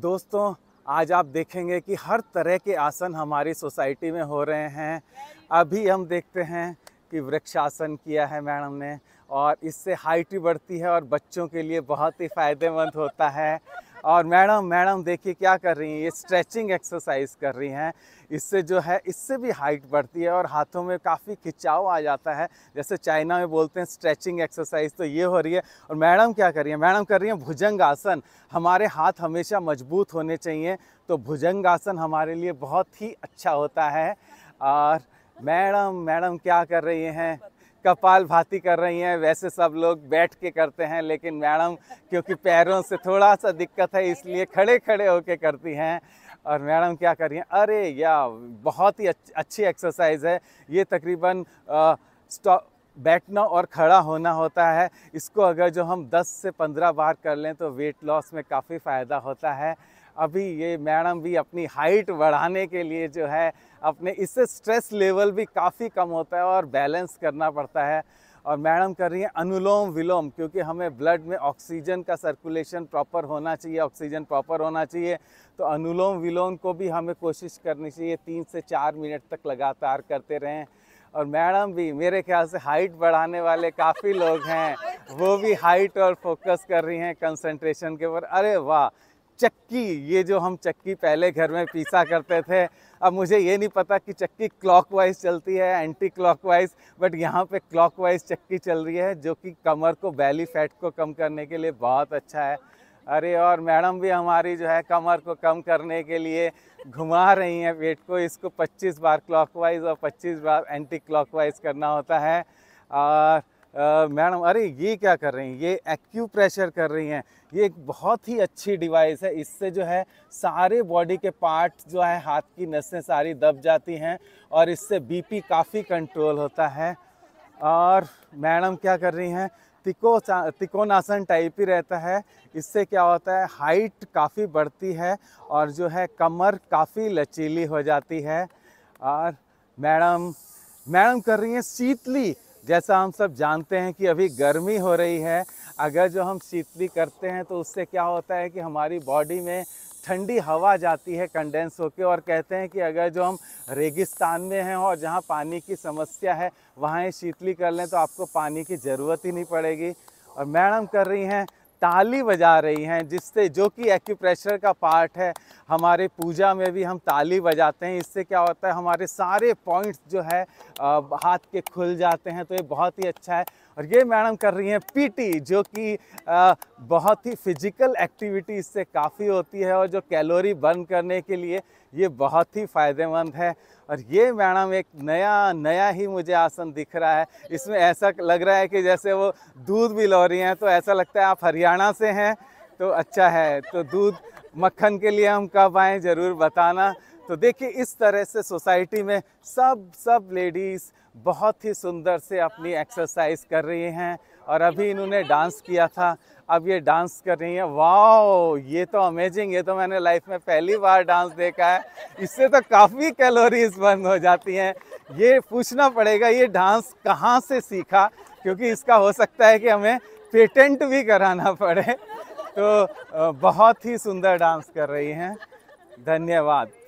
दोस्तों आज आप देखेंगे कि हर तरह के आसन हमारी सोसाइटी में हो रहे हैं अभी हम देखते हैं कि वृक्षासन किया है मैडम ने और इससे हाइट भी बढ़ती है और बच्चों के लिए बहुत ही फ़ायदेमंद होता है और मैडम मैडम देखिए क्या कर रही हैं ये स्ट्रेचिंग एक्सरसाइज कर रही हैं इससे जो है इससे भी हाइट बढ़ती है और हाथों में काफ़ी खिंचाव आ जाता है जैसे चाइना में बोलते हैं स्ट्रेचिंग एक्सरसाइज तो ये हो रही है और मैडम क्या कर रही हैं मैडम कर रही हैं भुजंग आसन हमारे हाथ हमेशा मजबूत होने चाहिए तो भुजंग आसन हमारे लिए बहुत ही अच्छा होता है और मैडम मैडम क्या कर रही हैं कपाल भाती कर रही हैं वैसे सब लोग बैठ के करते हैं लेकिन मैडम क्योंकि पैरों से थोड़ा सा दिक्कत है इसलिए खड़े खड़े होके करती हैं और मैडम क्या कर रही हैं अरे या बहुत ही अच्छी एक्सरसाइज है ये तकरीबन स्टॉप बैठना और खड़ा होना होता है इसको अगर जो हम 10 से 15 बार कर लें तो वेट लॉस में काफ़ी फ़ायदा होता है अभी ये मैडम भी अपनी हाइट बढ़ाने के लिए जो है अपने इससे स्ट्रेस लेवल भी काफ़ी कम होता है और बैलेंस करना पड़ता है और मैडम कर रही हैं अनुलोम विलोम क्योंकि हमें ब्लड में ऑक्सीजन का सर्कुलेशन प्रॉपर होना चाहिए ऑक्सीजन प्रॉपर होना चाहिए तो अनुलोम विलोम को भी हमें कोशिश करनी चाहिए तीन से चार मिनट तक लगातार करते रहें और मैडम भी मेरे ख्याल से हाइट बढ़ाने वाले काफ़ी लोग हैं वो भी हाइट और फोकस कर रही हैं कंसंट्रेशन के ऊपर अरे वाह चक्की ये जो हम चक्की पहले घर में पीसा करते थे अब मुझे ये नहीं पता कि चक्की क्लॉकवाइज चलती है एंटी क्लॉकवाइज बट यहाँ पे क्लॉकवाइज चक्की चल रही है जो कि कमर को बैली फैट को कम करने के लिए बहुत अच्छा है अरे और मैडम भी हमारी जो है कमर को कम करने के लिए घुमा रही हैं वेट को इसको 25 बार क्लॉकवाइज और 25 बार एंटी क्लॉकवाइज करना होता है और मैडम अरे ये क्या कर रही हैं ये एक्यू प्रेशर कर रही हैं ये एक बहुत ही अच्छी डिवाइस है इससे जो है सारे बॉडी के पार्ट जो है हाथ की नसें सारी दब जाती हैं और इससे बीपी काफ़ी कंट्रोल होता है और मैडम क्या कर रही हैं तिको तिकोनासन टाइप ही रहता है इससे क्या होता है हाइट काफ़ी बढ़ती है और जो है कमर काफ़ी लचीली हो जाती है और मैडम मैडम कर रही हैं शीतली जैसा हम सब जानते हैं कि अभी गर्मी हो रही है अगर जो हम शीतली करते हैं तो उससे क्या होता है कि हमारी बॉडी में ठंडी हवा जाती है कंडेंस होकर और कहते हैं कि अगर जो हम रेगिस्तान में हैं और जहाँ पानी की समस्या है वहाँ शीतली कर लें तो आपको पानी की ज़रूरत ही नहीं पड़ेगी और मैडम कर रही हैं ताली बजा रही हैं जिससे जो कि एक्यूप्रेशर का पार्ट है हमारे पूजा में भी हम ताली बजाते हैं इससे क्या होता है हमारे सारे पॉइंट्स जो है हाथ के खुल जाते हैं तो ये बहुत ही अच्छा है और ये मैडम कर रही हैं पीटी जो कि बहुत ही फिजिकल एक्टिविटी इससे काफ़ी होती है और जो कैलोरी बर्न करने के लिए ये बहुत ही फ़ायदेमंद है और ये मैडम एक नया नया ही मुझे आसन दिख रहा है इसमें ऐसा लग रहा है कि जैसे वो दूध भी लो रही हैं तो ऐसा लगता है आप हरियाणा से हैं तो अच्छा है तो दूध मक्खन के लिए हम कब आएँ ज़रूर बताना तो देखिए इस तरह से सोसाइटी में सब सब लेडीज़ बहुत ही सुंदर से अपनी एक्सरसाइज कर रही हैं और अभी तो इन्होंने डांस किया था अब ये डांस कर रही हैं वाओ ये तो अमेजिंग ये तो मैंने लाइफ में पहली बार डांस देखा है इससे तो काफ़ी कैलोरीज बर्न हो जाती हैं ये पूछना पड़ेगा ये डांस कहाँ से सीखा क्योंकि इसका हो सकता है कि हमें पेटेंट भी कराना पड़े तो बहुत ही सुंदर डांस कर रही हैं धन्यवाद